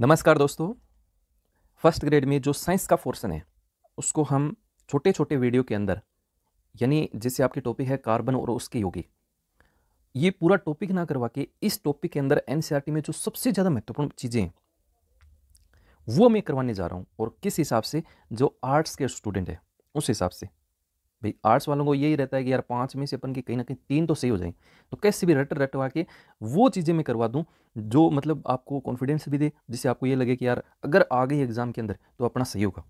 नमस्कार दोस्तों first grade में जो साइंस का पोर्सन है उसको हम छोटे छोटे वीडियो के अंदर यानी जैसे आपकी टॉपिक है कार्बन और उसके योगी ये पूरा टॉपिक ना करवा के इस टॉपिक के अंदर एन में जो सबसे ज़्यादा महत्वपूर्ण चीज़ें हैं वो मैं करवाने जा रहा हूँ और किस हिसाब से जो आर्ट्स के स्टूडेंट हैं उस हिसाब से भाई आर्ट्स वालों को यही रहता है कि यार पाँच में से अपन के कहीं ना कहीं तीन तो सही हो जाएं तो कैसे भी रट रटवा के वो चीज़ें मैं करवा दूँ जो मतलब आपको कॉन्फिडेंस भी दे जिससे आपको ये लगे कि यार अगर आ गई एग्ज़ाम के अंदर तो अपना सही होगा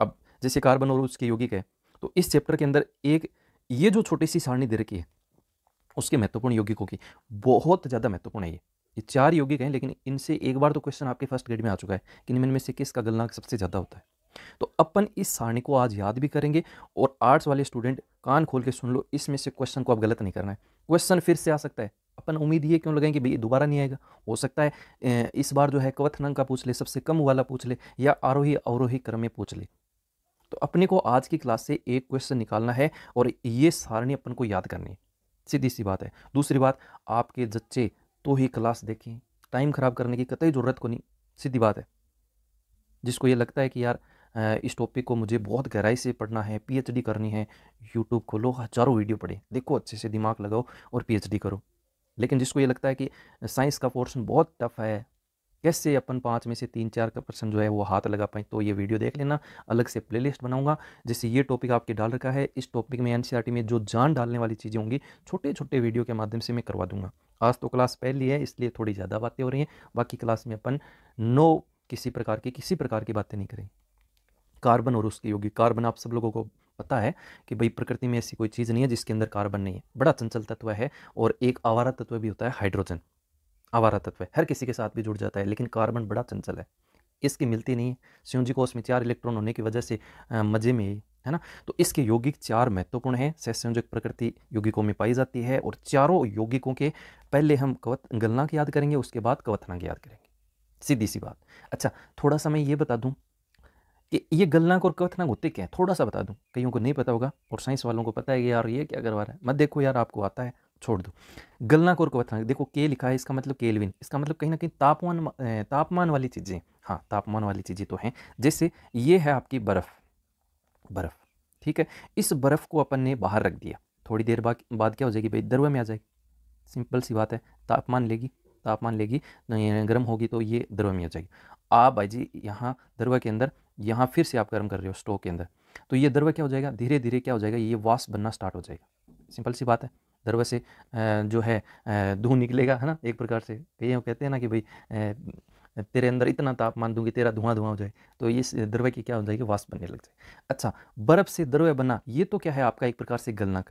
अब जैसे कार्बन और उसके यौगिक है तो इस चैप्टर के अंदर एक ये जो छोटी सी सारणी दे रखी है उसके महत्वपूर्ण यौगिकों की बहुत ज़्यादा महत्वपूर्ण है ये ये चार यौगिक हैं लेकिन इनसे एक बार तो क्वेश्चन आपके फर्स्ट ग्रेड में आ चुका है कि इनमें से किसका गलनाक सबसे ज़्यादा होता है तो अपन इस सारणी को आज याद भी करेंगे और आर्ट्स वाले स्टूडेंट कान खोल के सुन लो इसमें से क्वेश्चन को आप गलत नहीं करना है क्वेश्चन फिर से आ सकता है अपन उम्मीद ये क्यों लगाएंगे भाई दोबारा नहीं आएगा हो सकता है इस बार जो है कवथनंग का पूछ ले सबसे कम वाला पूछ ले या आरोही अवरोही क्रम में पूछ ले तो अपने को आज की क्लास से एक क्वेश्चन निकालना है और ये सारणी अपन को याद करनी है सीधी सी बात है दूसरी बात आपके जच्चे तो ही क्लास देखें टाइम ख़राब करने की कतई ज़रूरत को नहीं सीधी बात है जिसको ये लगता है कि यार इस टॉपिक को मुझे बहुत गहराई से पढ़ना है पीएचडी करनी है यूट्यूब खोलो हजारों वीडियो पढ़े देखो अच्छे से दिमाग लगाओ और पीएचडी करो लेकिन जिसको ये लगता है कि साइंस का पोर्शन बहुत टफ है कैसे अपन पाँच में से तीन चार का पर्सन जो है वो हाथ लगा पाएँ तो ये वीडियो देख लेना अलग से प्लेलिस्ट बनाऊंगा जैसे ये टॉपिक आपके डाल रखा है इस टॉपिक में टी e में जो जान डालने वाली चीज़ें होंगी छोटे छोटे वीडियो के माध्यम से मैं करवा दूँगा आज तो क्लास पहली है इसलिए थोड़ी ज़्यादा बातें हो रही हैं बाकी क्लास में अपन नो किसी प्रकार की किसी प्रकार की बातें नहीं करेंगे कार्बन और उसके योगी कार्बन आप सब लोगों को पता है कि भाई प्रकृति में ऐसी कोई चीज़ नहीं है जिसके अंदर कार्बन नहीं है बड़ा चंचल तत्व है और एक आवारा तत्व भी होता है हाइड्रोजन आवारा तत्व हर किसी के साथ भी जुड़ जाता है लेकिन कार्बन बड़ा चंचल है इसकी मिलती नहीं है संयोजी कोष में चार इलेक्ट्रॉन होने की वजह से मजे में है ना तो इसके यौगिक चार महत्वपूर्ण हैं सहसंयोजक प्रकृति यौगिकों में पाई जाती है और चारों यौगिकों के पहले हम कवत की याद करेंगे उसके बाद कवथनाक याद करेंगे सीधी सी बात अच्छा थोड़ा सा मैं ये बता दूँ कि ये गलनाक और कथनाक होते क्या है थोड़ा सा बता दूँ कईयों को नहीं पता होगा और साइंस वालों को पता है यार ये क्या करवा रहा है मत देखो यार आपको आता है छोड़ दो गलनाक और कथनाक देखो के लिखा है इसका मतलब केलविन इसका मतलब कहीं ना कहीं तापमान तापमान वाली चीज़ें हाँ तापमान वाली चीज़ें तो हैं जैसे ये है आपकी बर्फ़ बर्फ़ ठीक है इस बर्फ़ को अपन ने बाहर रख दिया थोड़ी देर बाद बाद क्या हो जाएगी भाई द्रव्य में आ जाएगी सिंपल सी बात है तापमान लेगी तापमान लेगी गर्म होगी तो ये द्रव्य में आ जाएगी आप भाई जी यहाँ दरवा के अंदर यहाँ फिर से आप गर्म कर रहे हो स्टोव के अंदर तो ये दरवा क्या हो जाएगा धीरे धीरे क्या हो जाएगा ये वास बनना स्टार्ट हो जाएगा सिंपल सी बात है दरवा से जो है धूँ निकलेगा है ना एक प्रकार से कई कहते हैं ना कि भाई तेरे अंदर इतना तापमान दूंगी तेरा धुआं धुआं हो जाए तो इस द्रव्य की क्या हो जाएगी वास बनने लग जाए अच्छा बर्फ़ से द्रव्य बना ये तो क्या है आपका एक प्रकार से गलनाक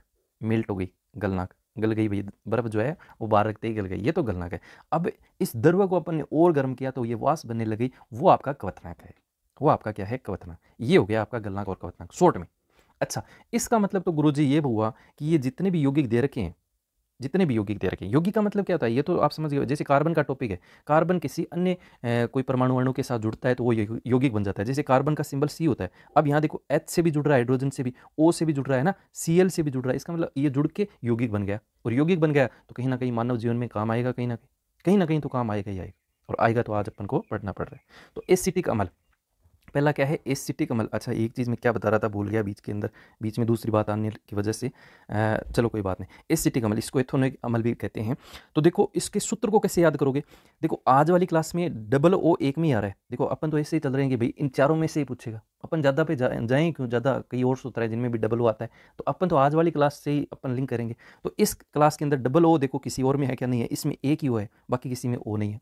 मेल्ट हो गई गलनाक गल गई भाई बर्फ़ जो है वो बाहर रखते ही गल गई ये तो गलनाक है अब इस द्रव्य को अपन ने और गर्म किया तो ये वास बनने लगी वो आपका क्वथनाक है वो आपका क्या है कवथनांक ये हो गया आपका गलनाक और कवथनांक शॉर्ट में अच्छा इसका मतलब तो गुरुजी ये हुआ कि ये जितने भी यौगिक दे रखे हैं जितने भी यौगिक दे रखे हैं यौगिक का मतलब क्या होता है ये तो आप समझ गए जैसे कार्बन का टॉपिक है कार्बन किसी अन्य कोई परमाणु अणु के साथ जुड़ता है तो वो यौगिक बन जाता है जैसे कार्बन का सिंबल सी होता है अब यहाँ देखो एच से भी जुड़ रहा है हाइड्रोजन से भी ओ से भी जुड़ रहा है ना सी से भी जुड़ रहा है इसका मतलब ये जुड़ के यौगिक बन गया और यौगिक बन गया तो कहीं ना कहीं मानव जीवन में काम आएगा कहीं ना कहीं कहीं ना कहीं तो काम आएगा ही आएगा और आएगा तो आज अपन को पढ़ना पड़ रहा है तो एसिटिक अमल पहला क्या है एस सिटी कमल मतलब, अच्छा एक चीज़ में क्या बता रहा था भूल गया बीच के अंदर बीच में दूसरी बात आने की वजह से आ, चलो कोई बात नहीं एस सिटी कमल मतलब, इसको एथोनिक अमल भी कहते हैं तो देखो इसके सूत्र को कैसे याद करोगे देखो आज वाली क्लास में डबल ओ एक में ही आ रहा है देखो अपन तो ऐसे ही चल रहे हैं कि भाई इन चारों में से ही पूछेगा अपन ज़्यादा पे जा, क्यों ज़्यादा कई और सूत्र है जिनमें भी डबल ओ आता है तो अपन तो आज वाली क्लास से ही अपन लिंक करेंगे तो इस क्लास के अंदर डबल ओ देखो किसी और में है क्या नहीं है इसमें एक ही ओ है बाकी किसी में ओ नहीं है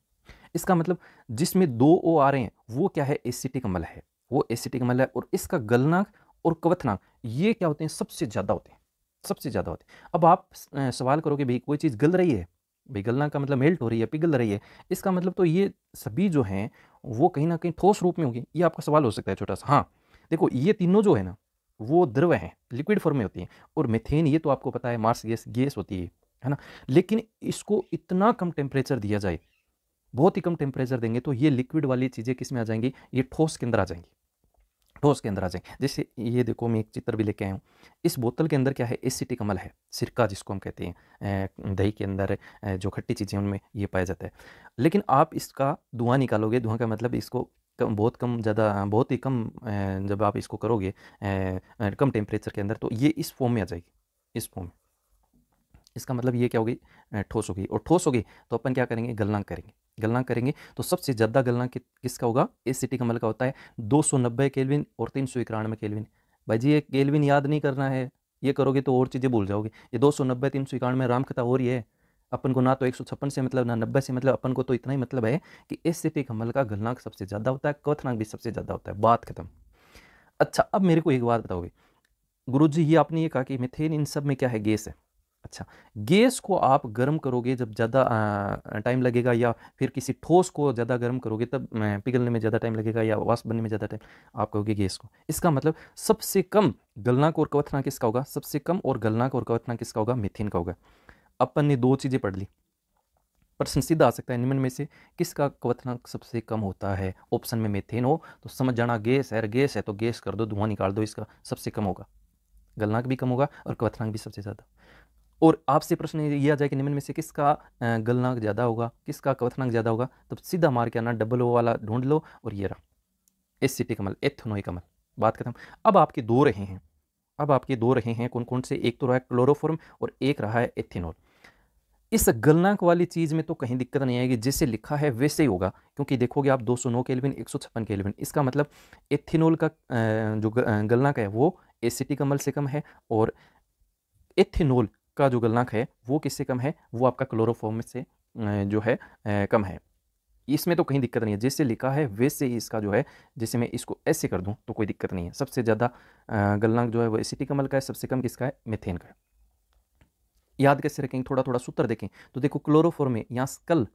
इसका मतलब जिसमें दो ओ आ रहे हैं वो क्या है एसिटिक अम्ल है वो एसिटिक अम्ल है और इसका गलनाक और कवथनाक ये क्या होते हैं सबसे ज़्यादा होते हैं सबसे ज़्यादा होते हैं अब आप सवाल करोगे भाई कोई चीज़ गल रही है भाई गलना का मतलब मेल्ट हो रही है पिघल रही है इसका मतलब तो ये सभी जो हैं वो कहीं ना कहीं ठोस रूप में होगी ये आपका सवाल हो सकता है छोटा सा हाँ देखो ये तीनों जो है ना वो द्रव हैं लिक्विड फॉर्म में होती हैं और मेथेन ये तो आपको पता है मार्स गैस गैस होती है है ना लेकिन इसको इतना कम टेम्परेचर दिया जाए बहुत ही कम टेम्परेचर देंगे तो ये लिक्विड वाली चीज़ें किस में आ जाएंगी ये ठोस के अंदर आ जाएंगी ठोस के अंदर आ जाएंगे जैसे ये देखो मैं एक चित्र भी लेके आया हूँ इस बोतल के अंदर क्या है एसिटिक अमल है सिरका जिसको हम कहते हैं दही के अंदर जो खट्टी चीज़ें उनमें ये पाया जाता है लेकिन आप इसका धुआं निकालोगे धुआं का मतलब इसको कम बहुत कम ज़्यादा बहुत ही कम जब आप इसको करोगे कम टेम्परेचर के अंदर तो ये इस फॉर्म में आ जाएगी इस फॉर्म में इसका मतलब ये क्या होगी ठोस होगी और ठोस होगी तो अपन क्या करेंगे गलनांक करेंगे गलनांक करेंगे तो सबसे ज़्यादा गलनांक किसका होगा एसिटिक अम्ल का मतलब होता है दो सौ नब्बे केलविन और तीन सौ इक्यानवे केलविन भाई जी ये केलविन याद नहीं करना है ये करोगे तो और चीज़ें भूल जाओगे ये दो सौ नब्बे तीन सौ इक्यानवे राम कथा हो रही है अपन को ना तो एक सौ छप्पन से मतलब ना नब्बे से मतलब अपन को तो इतना ही मतलब है कि एसिटिक अम्ल मतलब का गलनांक सबसे ज़्यादा होता है कथनाक भी सबसे ज़्यादा होता है बात खत्म अच्छा अब मेरे को एक बात बताओगे गुरुजी ये आपने ये कहा कि मिथेन इन सब में क्या है गैस है अच्छा गैस को आप गर्म करोगे जब ज़्यादा टाइम लगेगा या फिर किसी ठोस को ज़्यादा गर्म करोगे तब पिघलने में ज़्यादा टाइम लगेगा या वाष्प बनने में ज़्यादा टाइम आप कहोगे गैस को इसका मतलब सबसे कम गलनाक और कवथना किसका होगा सबसे कम और गलनाक और कवथना किसका होगा मिथेन का होगा अपन ने दो चीज़ें पढ़ ली प्रश्न सीधा आ सकता है निम्न में से किसका कवथनाक सबसे कम होता है ऑप्शन में मेथेन हो तो समझ जाना गैस है गैस है तो गैस कर दो धुआं निकाल दो इसका सबसे कम होगा गलनाक भी कम होगा और कवथनाक भी सबसे ज़्यादा और आपसे प्रश्न ये आ जाए कि निम्न में से किसका गलनांक ज़्यादा होगा किसका क्वथनांक ज़्यादा होगा तो सीधा मार के आना डबल ओ वाला ढूंढ लो और ये रहा एसिटी कमल एथनोई कमल बात खत्म अब आपके दो रहे हैं अब आपके दो रहे हैं कौन कौन से एक तो रहा है क्लोरोफॉर्म और एक रहा है एथिनोल इस गलनांक वाली चीज़ में तो कहीं दिक्कत नहीं आएगी जैसे लिखा है वैसे ही होगा क्योंकि देखोगे आप 209 सौ नौ केलविन एक सौ छप्पन केलविन इसका मतलब एथिनोल का जो गलनांक है वो एसिटिक कमल से कम है और एथिनोल का जो गलनाक है वो किससे कम है वो आपका क्लोरोफॉर्म से जो है कम है इसमें तो कहीं दिक्कत नहीं है जैसे लिखा है वैसे ही इसका जो है जैसे मैं इसको ऐसे कर दूं तो कोई दिक्कत नहीं है सबसे ज़्यादा गलनांक जो है वो अमल का है सबसे कम किसका है मेथेन का है याद कैसे रखेंगे थोड़ा थोड़ा सूत्र देखें तो देखो क्लोरोफॉर्म में यहाँ कल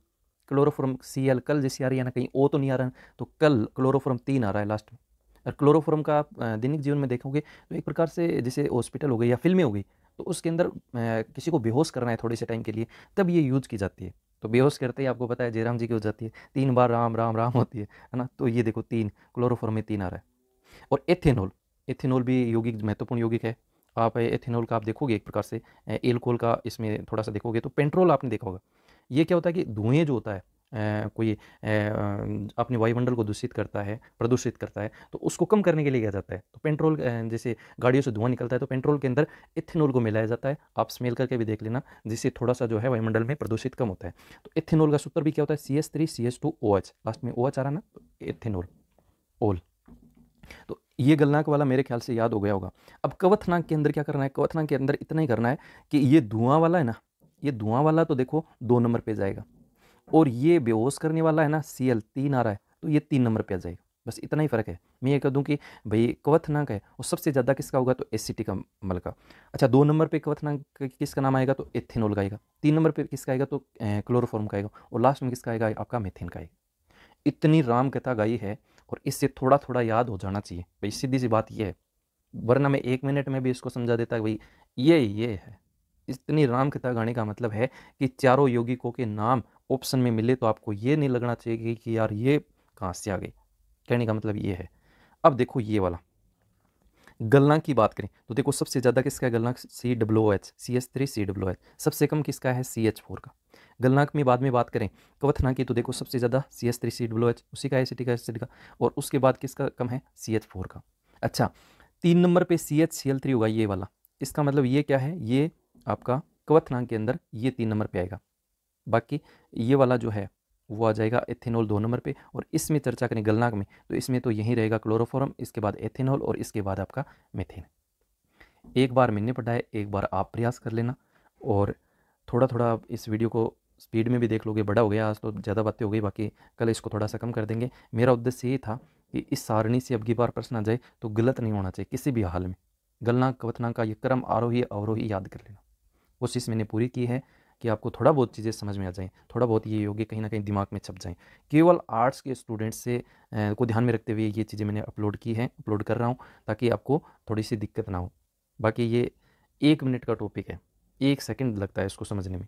क्लोरोफॉर्म सी एल कल जैसे आ रही है ना कहीं ओ तो नहीं आ रहा है तो कल क्लोरोफॉर्म तीन आ रहा है लास्ट में और क्लोरोफॉर्म का आप दैनिक जीवन में देखोगे तो एक प्रकार से जैसे हॉस्पिटल हो गई या फिल्में हो गई तो उसके अंदर किसी को बेहोश करना है थोड़े से टाइम के लिए तब ये यूज़ की जाती है तो बेहोश करते ही आपको पता है जयराम जी की हो जाती है तीन बार राम राम राम होती है है ना तो ये देखो तीन क्लोरोफॉर्म में तीन आ रहा है और एथेनॉल एथेनॉल भी यौगिक महत्वपूर्ण यौगिक है आप एथेनॉल का आप देखोगे एक प्रकार से एल्कोहल का इसमें थोड़ा सा देखोगे तो पेंट्रोल आपने देखा होगा ये क्या होता है कि धुएँ जो होता है कोई अपने वायुमंडल को दूषित करता है प्रदूषित करता है तो उसको कम करने के लिए किया जाता है तो पेट्रोल जैसे गाड़ियों से धुआं निकलता है तो पेट्रोल के अंदर इथेनॉल को मिलाया जाता है आप स्मेल करके भी देख लेना जिससे थोड़ा सा जो है वायुमंडल में प्रदूषित कम होता है तो इथेनॉल का सूत्र भी क्या होता है C S three C S two O H last में ओ एच आ रहा ना तो इथेनॉल ओल तो ये गलनाक वाला मेरे ख्याल से याद हो गया होगा अब कवथनाक के अंदर क्या करना है कवथनाक के अंदर इतना ही करना है कि ये धुआं वाला है ना ये धुआं वाला तो देखो दो नंबर पे जाएगा और ये बेहोश करने वाला है ना सी एल तीन आ रहा है तो ये तीन नंबर पे आ जाएगा बस इतना ही फ़र्क है मैं ये कह दूँ कि भाई क्वथनांक है और सबसे ज़्यादा किसका होगा तो एस का मल का अच्छा दो नंबर पे क्वथनांक किसका नाम आएगा तो एथेनोल का आएगा तीन नंबर पे किसका आएगा तो क्लोरोफॉर्म का आएगा और लास्ट में किसका आएगा आपका मेथेन का आएगा इतनी राम कथा गाई है और इससे थोड़ा थोड़ा याद हो जाना चाहिए भाई सीधी सी बात यह है वरना मैं एक मिनट में भी इसको समझा देता भाई ये ये है इतनी राम कथा गाने का मतलब है कि चारों योगिकों के नाम ऑप्शन में मिले तो आपको ये नहीं लगना चाहिए कि यार ये कहाँ से आ गई कहने का मतलब ये है अब देखो ये वाला गलना की बात करें तो देखो सबसे ज़्यादा किसका है गलनाक C W H C H three C W H सबसे कम किसका है सी एच फोर का गलनाक में बाद में बात करें कवथना की तो देखो सबसे ज़्यादा C H three C W H उसी का एसिटिक एसिड का और उसके बाद किसका कम है सी एच फोर का अच्छा तीन नंबर पे C H C L three होगा ये वाला इसका मतलब ये क्या है ये आपका कवथना के अंदर ये तीन नंबर पर आएगा बाकी ये वाला जो है वो आ जाएगा एथेनॉल दो नंबर पे और इसमें चर्चा करें गलनाक में तो इसमें तो यही रहेगा क्लोरोफॉर्म इसके बाद एथेनॉल और इसके बाद आपका मेथेन एक बार मैंने पढ़ाया एक बार आप प्रयास कर लेना और थोड़ा थोड़ा आप इस वीडियो को स्पीड में भी देख लोगे बड़ा हो गया आज तो ज़्यादा बातें हो गई बाकी कल इसको थोड़ा सा कम कर देंगे मेरा उद्देश्य ये था कि इस सारणी से अब की बार प्रश्न आ जाए तो गलत नहीं होना चाहिए किसी भी हाल में गलनाक कवतनाक का ये क्रम आरोही अवरोही याद कर लेना कोशिश मैंने पूरी की है कि आपको थोड़ा बहुत चीज़ें समझ में आ जाएँ थोड़ा बहुत ये योग्य कहीं ना कहीं दिमाग में छप जाएँ केवल आर्ट्स के स्टूडेंट्स से को ध्यान में रखते हुए ये चीज़ें मैंने अपलोड की हैं अपलोड कर रहा हूँ ताकि आपको थोड़ी सी दिक्कत ना हो बाकी ये एक मिनट का टॉपिक है एक सेकेंड लगता है इसको समझने में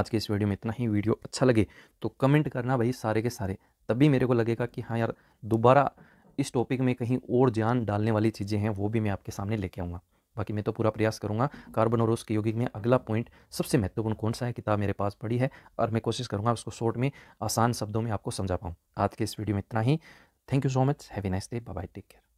आज के इस वीडियो में इतना ही वीडियो अच्छा लगे तो कमेंट करना भाई सारे के सारे तभी मेरे को लगेगा कि हाँ यार दोबारा इस टॉपिक में कहीं और ज्ञान डालने वाली चीज़ें हैं वो भी मैं आपके सामने लेके आऊँगा बाकी मैं तो पूरा प्रयास करूँगा कार्बन और उसके यौगिक में अगला पॉइंट सबसे महत्वपूर्ण कौन सा है किताब मेरे पास पड़ी है और मैं कोशिश करूँगा उसको शॉर्ट में आसान शब्दों में आपको समझा पाऊँ आज के इस वीडियो में इतना ही thank you so much have a nice day bye take care